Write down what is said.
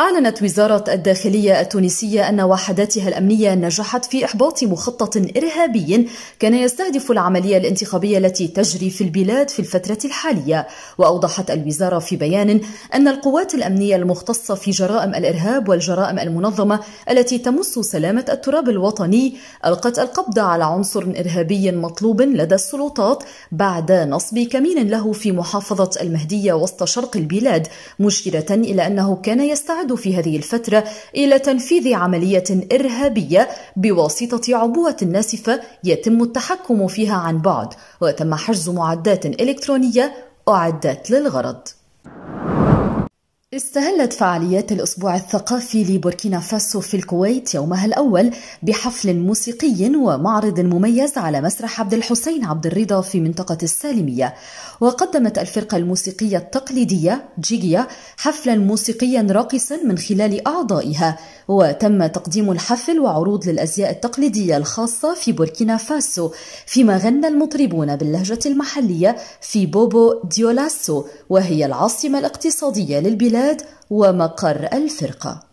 أعلنت وزارة الداخلية التونسية أن وحداتها الأمنية نجحت في إحباط مخطط إرهابي كان يستهدف العملية الانتخابية التي تجري في البلاد في الفترة الحالية، وأوضحت الوزارة في بيان أن القوات الأمنية المختصة في جرائم الإرهاب والجرائم المنظمة التي تمس سلامة التراب الوطني ألقت القبض على عنصر إرهابي مطلوب لدى السلطات بعد نصب كمين له في محافظة المهدية وسط شرق البلاد، مشيرة إلى أنه كان يستعد الاتحاد في هذه الفترة إلى تنفيذ عملية إرهابية بواسطة عبوة ناسفة يتم التحكم فيها عن بعد وتم حجز معدات إلكترونية أعدت للغرض استهلت فعاليات الأسبوع الثقافي لبوركينا فاسو في الكويت يومها الأول بحفل موسيقي ومعرض مميز على مسرح عبد الحسين عبد الرضا في منطقة السالمية وقدمت الفرقة الموسيقية التقليدية جيجيا حفلا موسيقيا راقصا من خلال أعضائها وتم تقديم الحفل وعروض للأزياء التقليدية الخاصة في بوركينا فاسو فيما غنى المطربون باللهجة المحلية في بوبو ديولاسو وهي العاصمة الاقتصادية للبلاد البلاد ومقر الفرقة